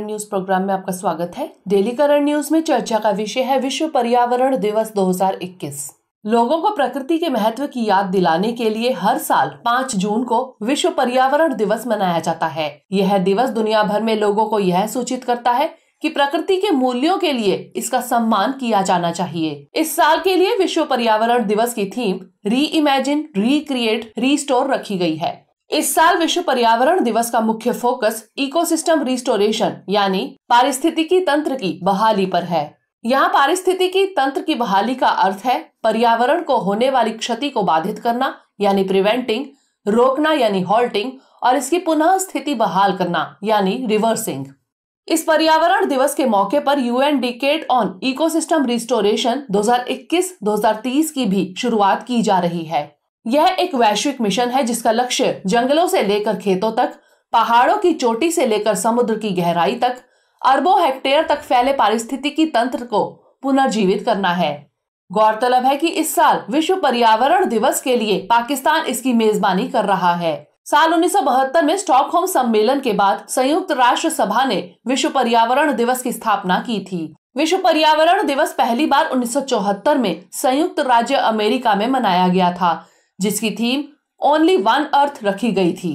news programme में आपका स्वागत है डेली करंट न्यूज में चर्चा का विषय है विश्व पर्यावरण दिवस 2021 लोगों को प्रकृति के महत्व की याद दिलाने के लिए हर साल 5 जून को विश्व पर्यावरण दिवस मनाया जाता है यह दिवस दुनिया भर में लोगों को यह सूचित करता है कि प्रकृति के मूल्यों के लिए इसका सम्मान किया जाना चाहिए इस साल के लिए विश्व पर्यावरण दिवस की थीम री इमेजिन रिक्रिएट रिस्टोर रखी गई है इस साल विश्व पर्यावरण दिवस का मुख्य फोकस इकोसिस्टम रिस्टोरेशन यानी पारिस्थितिकी तंत्र की बहाली पर है यहाँ पारिस्थितिकी तंत्र की बहाली का अर्थ है पर्यावरण को होने वाली क्षति को बाधित करना यानी प्रिवेंटिंग रोकना यानी हॉल्टिंग और इसकी पुनः स्थिति बहाल करना यानी रिवर्सिंग इस पर्यावरण दिवस के मौके पर UN decade on ecosystem restoration 2021-2030 की भी शुरुआत की जा रही है यह एक वैश्विक मिशन है जिसका लक्ष्य जंगलों से लेकर खेतों तक पहाड़ों की चोटी से लेकर समुद्र की गहराई तक अरबों हेक्टेयर तक फैले पारिस्थितिकी तंत्र को पुनर्जीवित करना है गौरतलब है कि इस साल विश्व पर्यावरण दिवस के लिए पाकिस्तान इसकी मेजबानी कर रहा है साल उन्नीस में स्टॉकहोम सम्मेलन के बाद संयुक्त राष्ट्र सभा ने विश्व पर्यावरण दिवस की स्थापना की थी विश्व पर्यावरण दिवस पहली बार 1974 में संयुक्त राज्य अमेरिका में मनाया गया था जिसकी थीम ओनली वन अर्थ रखी गई थी